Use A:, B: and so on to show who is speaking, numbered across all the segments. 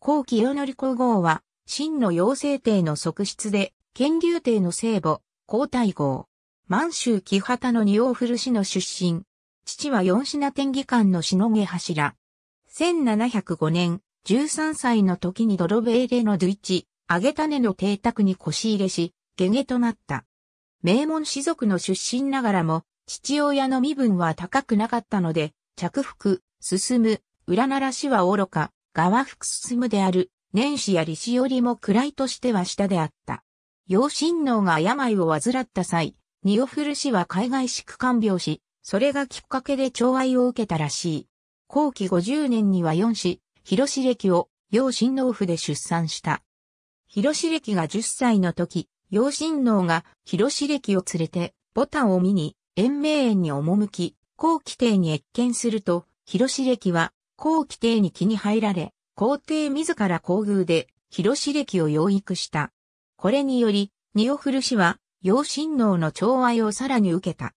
A: 後期世則皇后は、真の妖精帝の側室で、剣竜帝の聖母、皇太后。満州木旗の二王古市の出身。父は四品天義官のしのげ柱。1705年、13歳の時に泥ベーレのドゥイチ、揚げ種の邸宅に腰入れし、下下となった。名門士族の出身ながらも、父親の身分は高くなかったので、着服、進む、裏ならしは愚か、側複進である、年始や利子よりも位としては下であった。養親王が病を患った際、ニオフル氏は海外宿看病し、それがきっかけで寵愛を受けたらしい。後期50年には4子、広志歴を養親王府で出産した。広志歴が10歳の時、養親王が広志歴を連れて、ボタンを見に、延命園に赴き、後期帝に越見すると、広志歴は後期帝に気に入られ、皇帝自ら皇宮で広志歴を養育した。これにより、ニオフル氏は、養親王の寵愛をさらに受けた。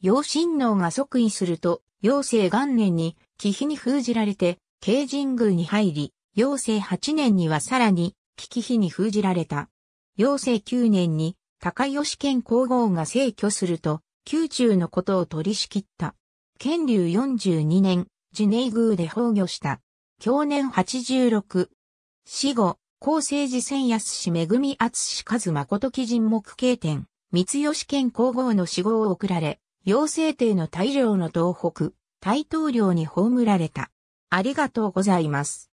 A: 養親王が即位すると、養成元年に、忌避に封じられて、慶神宮に入り、養成八年にはさらに、忌避に封じられた。養成九年に、高吉県皇后が逝去すると、宮中のことを取り仕切った。建立42年、ジネイーで崩御した。享年86。死後、高生寺千安氏恵み厚氏和誠基人目経典、三吉県皇后の死後を送られ、陽性帝の大領の東北、大統領に葬られた。ありがとうございます。